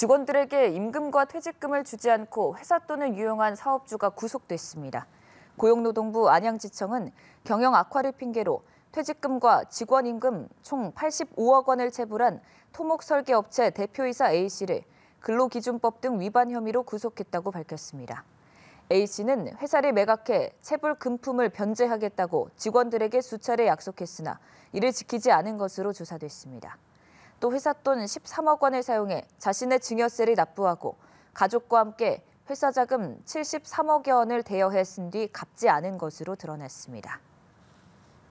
직원들에게 임금과 퇴직금을 주지 않고 회사 돈을 유용한 사업주가 구속됐습니다. 고용노동부 안양지청은 경영 악화를 핑계로 퇴직금과 직원 임금 총 85억 원을 체불한 토목 설계 업체 대표이사 A 씨를 근로기준법 등 위반 혐의로 구속했다고 밝혔습니다. A 씨는 회사를 매각해 체불 금품을 변제하겠다고 직원들에게 수차례 약속했으나 이를 지키지 않은 것으로 조사됐습니다. 또 회사 돈 13억 원을 사용해 자신의 증여세를 납부하고 가족과 함께 회사 자금 73억여 원을 대여해 쓴 뒤 갚지 않은 것으로 드러났습니다.